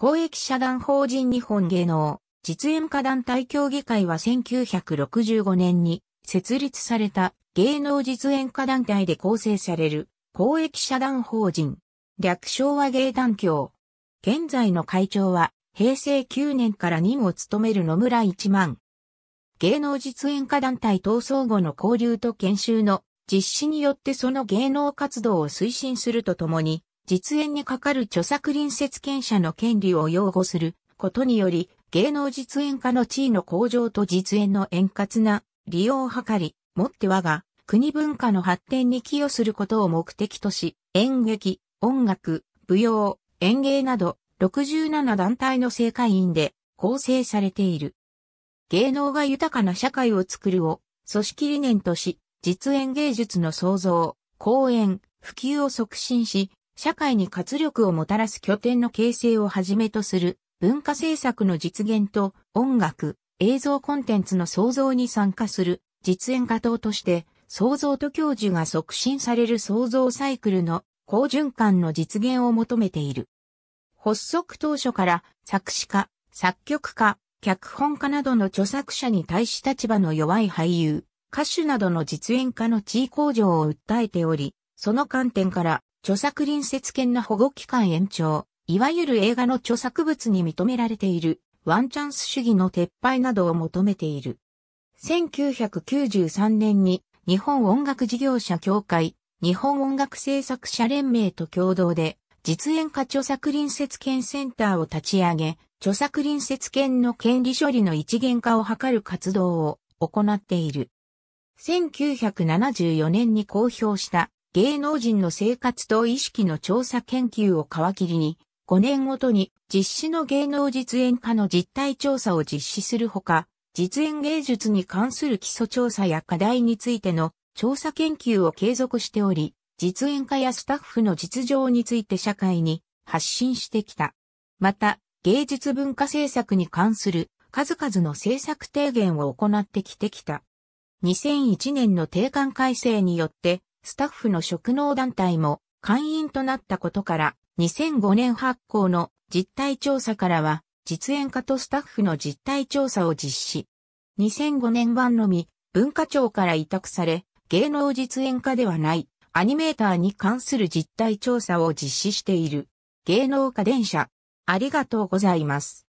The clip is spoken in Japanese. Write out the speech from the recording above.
公益社団法人日本芸能実演家団体協議会は1965年に設立された芸能実演家団体で構成される公益社団法人。略称は芸団協。現在の会長は平成9年から任を務める野村一万。芸能実演家団体闘争後の交流と研修の実施によってその芸能活動を推進するとともに、実演にかかる著作隣接権者の権利を擁護することにより、芸能実演家の地位の向上と実演の円滑な利用を図り、もって我が国文化の発展に寄与することを目的とし、演劇、音楽、舞踊、演芸など67団体の正会員で構成されている。芸能が豊かな社会を作るを組織理念とし、実演芸術の創造、講演、普及を促進し、社会に活力をもたらす拠点の形成をはじめとする文化政策の実現と音楽、映像コンテンツの創造に参加する実演家等として創造と教授が促進される創造サイクルの好循環の実現を求めている。発足当初から作詞家、作曲家、脚本家などの著作者に対し立場の弱い俳優、歌手などの実演家の地位向上を訴えており、その観点から著作隣接権の保護期間延長、いわゆる映画の著作物に認められているワンチャンス主義の撤廃などを求めている。1993年に日本音楽事業者協会、日本音楽制作者連盟と共同で実演家著作隣接権センターを立ち上げ、著作隣接権の権利処理の一元化を図る活動を行っている。1974年に公表した芸能人の生活と意識の調査研究を皮切りに、5年ごとに実施の芸能実演家の実態調査を実施するほか、実演芸術に関する基礎調査や課題についての調査研究を継続しており、実演家やスタッフの実情について社会に発信してきた。また、芸術文化政策に関する数々の政策提言を行ってきてきた。2001年の定款改正によってスタッフの職能団体も会員となったことから、2005年発行の実態調査からは、実演家とスタッフの実態調査を実施。2005年版のみ、文化庁から委託され、芸能実演家ではない、アニメーターに関する実態調査を実施している。芸能家電車。ありがとうございます。